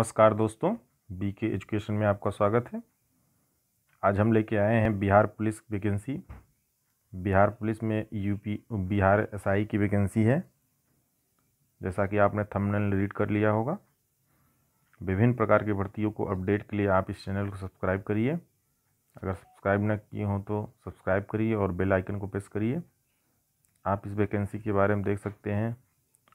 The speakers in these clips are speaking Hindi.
नमस्कार दोस्तों बी के एजुकेशन में आपका स्वागत है आज हम लेके आए हैं Bihar police vacancy Bihar police में यूपी बिहार एसआई की वैकेंसी है जैसा कि आपने थंबनेल रीड कर लिया होगा विभिन्न प्रकार की भर्तियों को अपडेट के लिए आप इस चैनल को सब्सक्राइब करिए अगर सब्सक्राइब न किए हों तो सब्सक्राइब करिए और बेलाइकन को प्रेस करिए आप इस वैकेंसी के बारे में देख सकते हैं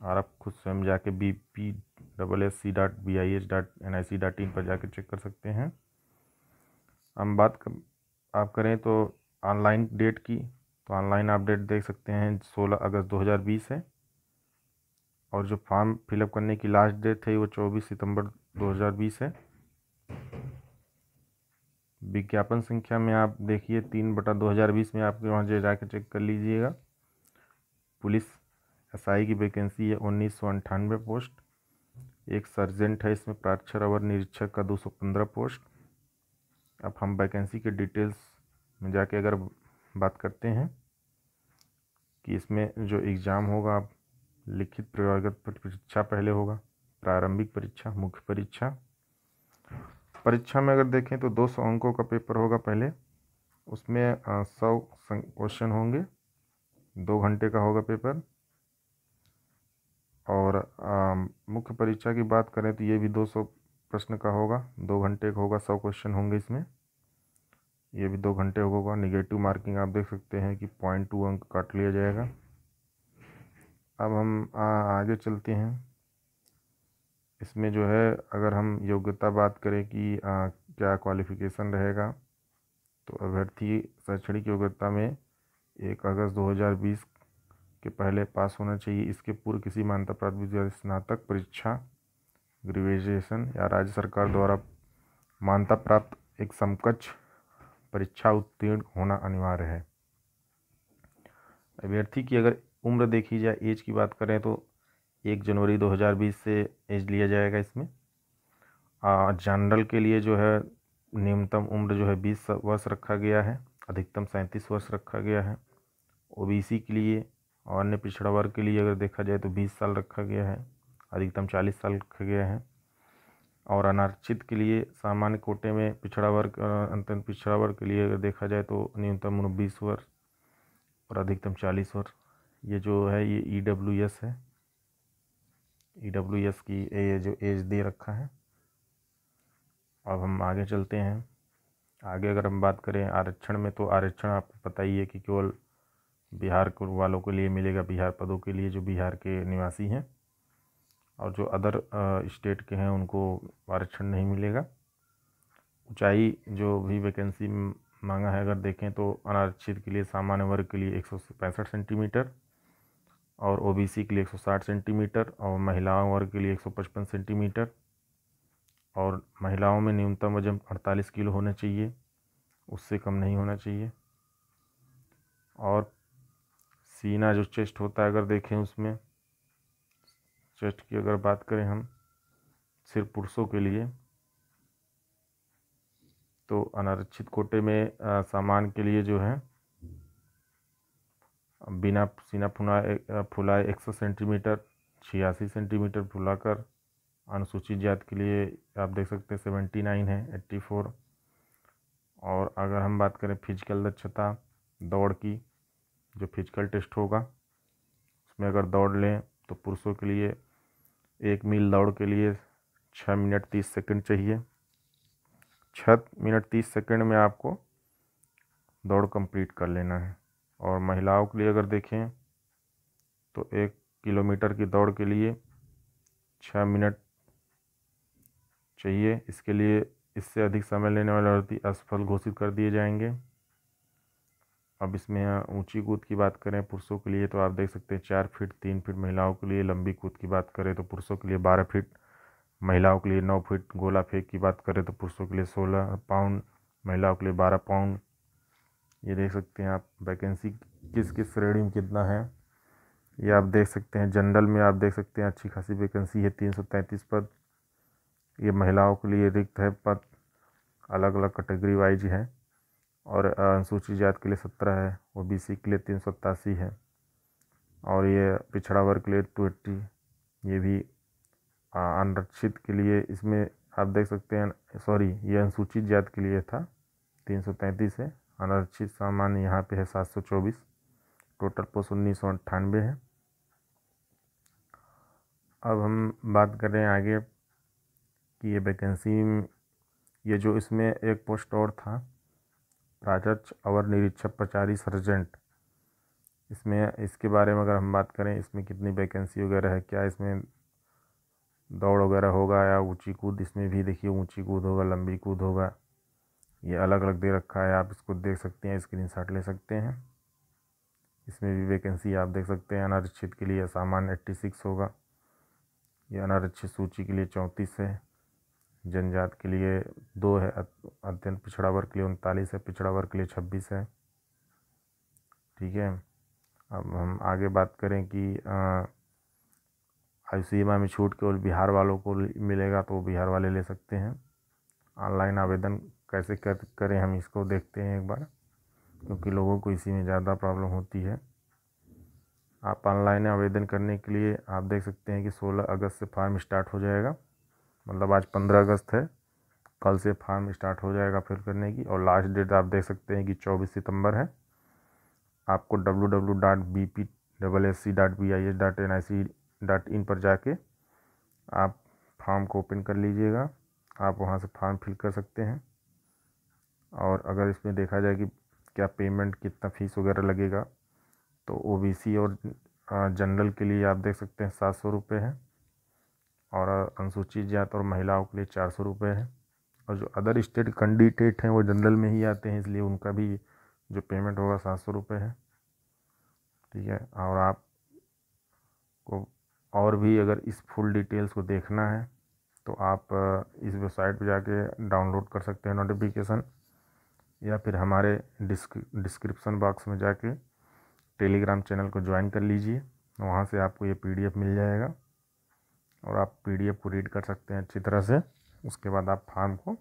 और आप खुद स्वयं जाके B P double S C dot B I H dot N I C dot in पर जाके चेक कर सकते हैं हम बात कर, आप करें तो ऑनलाइन डेट की तो ऑनलाइन अपडेट देख सकते हैं 16 अगस्त 2020 है और जो फॉर्म फिलअप करने की लास्ट डेट थी वो 24 सितंबर 2020 है विज्ञापन संख्या में आप देखिए तीन बटा बीस में आपके वहाँ जाकर चेक कर लीजिएगा पुलिस आई की वैकेंसी है उन्नीस सौ अंठानवे पोस्ट एक सर्जेंट है इसमें प्राक्षर अवर निरीक्षक का 215 पोस्ट अब हम वैकेंसी के डिटेल्स में जाके अगर बात करते हैं कि इसमें जो एग्ज़ाम होगा आप लिखित प्रयोगत परीक्षा पहले होगा प्रारंभिक परीक्षा मुख्य परीक्षा परीक्षा में अगर देखें तो दो सौ अंकों का पेपर होगा पहले उसमें सौ क्वेश्चन होंगे दो घंटे का होगा पेपर और मुख्य परीक्षा की बात करें तो ये भी 200 प्रश्न का होगा दो घंटे का होगा सौ क्वेश्चन होंगे इसमें ये भी दो घंटे होगा निगेटिव मार्किंग आप देख सकते हैं कि पॉइंट टू अंक काट लिया जाएगा अब हम आ, आगे चलते हैं इसमें जो है अगर हम योग्यता बात करें कि आ, क्या क्वालिफ़िकेशन रहेगा तो अभ्यर्थी शैक्षणिक योग्यता में एक अगस्त 2020 के पहले पास होना चाहिए इसके पूर्व किसी मान्यता प्राप्त विद्यालय स्नातक परीक्षा ग्रेजुएशन या राज्य सरकार द्वारा मान्यता प्राप्त एक समकक्ष परीक्षा उत्तीर्ण होना अनिवार्य है अभ्यर्थी की अगर उम्र देखी जाए एज की बात करें तो एक जनवरी 2020 से एज लिया जाएगा इसमें जनरल के लिए जो है न्यूनतम उम्र जो है बीस वर्ष रखा गया है अधिकतम सैंतीस वर्ष रखा गया है ओबीसी के लिए और अन्य पिछड़ा वर्ग के लिए अगर देखा जाए तो बीस साल रखा गया है अधिकतम चालीस साल रखा गया है और अनारक्षित के लिए सामान्य कोटे में पिछड़ा वर्ग अंतन पिछड़ा वर्ग के लिए अगर देखा जाए तो न्यूनतम उन्नीस वर्ष और अधिकतम चालीस वर्ष ये जो है ये ई डब्ल्यू एस है ई डब्ल्यू एस की ए जो एज दे रखा है अब हम आगे चलते हैं आगे अगर हम बात करें आरक्षण में तो आरक्षण आपको पता ही है कि केवल बिहार वालों के लिए मिलेगा बिहार पदों के लिए जो बिहार के निवासी हैं और जो अदर स्टेट के हैं उनको आरक्षण नहीं मिलेगा ऊंचाई जो भी वैकेंसी मांगा है अगर देखें तो अनारक्षित के लिए सामान्य वर्ग के लिए एक सौ पैंसठ सेंटीमीटर और ओबीसी के लिए 160 सेंटीमीटर और महिलाओं वर्ग के लिए 155 सेंटीमीटर और महिलाओं में न्यूनतम वजन 48 किलो होना चाहिए उससे कम नहीं होना चाहिए और सीना जो चेस्ट होता है अगर देखें उसमें चेस्ट की अगर बात करें हम सिर्फ पुरुषों के लिए तो अनारक्षित कोटे में सामान के लिए जो है बिना सीना फुना फुलाए एक सौ सेंटीमीटर छियासी सेंटीमीटर फुलाकर अनुसूचित जात के लिए आप देख सकते हैं सेवेंटी नाइन है एट्टी फोर और अगर हम बात करें फिजिकल दक्षता दौड़ की जो फिजिकल टेस्ट होगा उसमें अगर दौड़ लें तो पुरुषों के लिए एक मील दौड़ के लिए छः मिनट तीस सेकंड चाहिए छः मिनट तीस सेकंड में आपको दौड़ कंप्लीट कर लेना है और महिलाओं के लिए अगर देखें तो एक किलोमीटर की दौड़ के लिए छः मिनट चाहिए इसके लिए इससे अधिक समय लेने वाले व्यक्ति असफल घोषित कर दिए जाएंगे अब इसमें ऊंची कूद की बात करें पुरुषों के लिए तो आप देख सकते हैं चार फीट तीन फीट महिलाओं के लिए लंबी कूद की बात करें तो पुरुषों के लिए बारह फीट महिलाओं के लिए नौ फीट गोला फेंक की बात करें तो पुरुषों के लिए सोलह पाउंड महिलाओं के लिए बारह पाउंड ये देख सकते हैं आप वैकेंसी किस किस श्रेणी में कितना है ये आप देख सकते हैं जनरल में आप देख सकते हैं अच्छी खासी वैकेंसी है तीन सौ तैंतीस पद ये महिलाओं के लिए रिक्त है पद अलग अलग कैटेगरी वाइज है और अनुसूचित जाति के लिए सत्रह है ओ बी सी के लिए तीन सौ सतासी है और ये पिछड़ा वर्ग के लिए टू एट्टी ये भी अनरक्षित के लिए इसमें आप देख सकते हैं सॉरी ये अनुसूचित जाति के लिए था तीन सौ तैंतीस है अनरक्षित सामान यहाँ पे है सात सौ चौबीस टोटल पोस्ट उन्नीस सौ अट्ठानबे है अब हम बात कर रहे हैं आगे कि ये वैकेंसी ये जो इसमें एक पोस्ट और था प्राचर्च और निरीक्षक प्रचारी सर्जेंट इसमें इसके बारे में अगर हम बात करें इसमें कितनी वैकेंसी वगैरह है क्या इसमें दौड़ वगैरह होगा या ऊंची कूद इसमें भी देखिए ऊंची कूद होगा लंबी कूद होगा ये अलग अलग दे रखा है आप इसको देख सकते हैं स्क्रीन ले सकते हैं इसमें भी वैकेंसी आप देख सकते हैं अनारक्षित के लिए सामान्य एट्टी सिक्स होगा ये अनारक्षित सूची के लिए चौंतीस है जनजात के लिए दो है अत्यंत पिछड़ा वर्ग के लिए उनतालीस है पिछड़ा वर्ग के लिए छब्बीस है ठीक है अब हम आगे बात करें कि आयु सीमा में छूट केवल बिहार वालों को मिलेगा तो बिहार वाले ले सकते हैं ऑनलाइन आवेदन कैसे कर करें हम इसको देखते हैं एक बार क्योंकि लोगों को इसी में ज़्यादा प्रॉब्लम होती है आप ऑनलाइन आवेदन करने के लिए आप देख सकते हैं कि 16 अगस्त से फॉर्म स्टार्ट हो जाएगा मतलब आज पंद्रह अगस्त है कल से फार्म स्टार्ट हो जाएगा फिल करने की और लास्ट डेट आप देख सकते हैं कि चौबीस सितंबर है आपको W W dot B P double S C dot B I S dot N I C dot in पर जाके आप फॉर्म को ओपन कर लीजिएगा आप वहाँ से फॉर्म फिल कर सकते हैं और अगर इसमें देखा जाए कि क्या पेमेंट कितना फ़ीस वगैरह लगेगा तो ओ बी सी और जनरल के लिए आप देख सकते हैं सात सौ रुपये है और अनुसूचित जात और महिलाओं के लिए चार सौ रुपये है और जो अदर स्टेट कैंडिडेट हैं वो जनरल में ही आते हैं इसलिए उनका भी जो पेमेंट होगा सात सौ रुपये है ठीक है और आप को और भी अगर इस फुल डिटेल्स को देखना है तो आप इस वेबसाइट पर जाके डाउनलोड कर सकते हैं नोटिफिकेशन या फिर हमारे डिस्क्रिप्सन बॉक्स में जाके टेलीग्राम चैनल को ज्वाइन कर लीजिए वहाँ से आपको ये पीडीएफ मिल जाएगा और आप पीडीएफ को रीड कर सकते हैं अच्छी तरह से उसके बाद आप फार्म को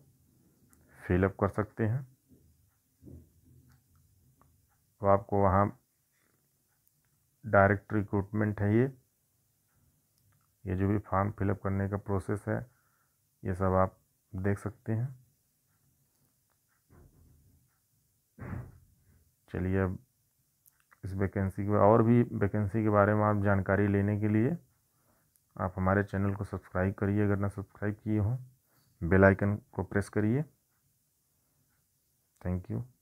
फिलअप कर सकते हैं तो आपको वहाँ डायरेक्ट रिक्रूटमेंट है ये ये जो भी फॉर्म फिलअप करने का प्रोसेस है ये सब आप देख सकते हैं चलिए अब इस वैकेंसी के और भी वैकेंसी के बारे में आप जानकारी लेने के लिए आप हमारे चैनल को सब्सक्राइब करिए अगर ना सब्सक्राइब किए हों बेल आइकन को प्रेस करिए थैंक यू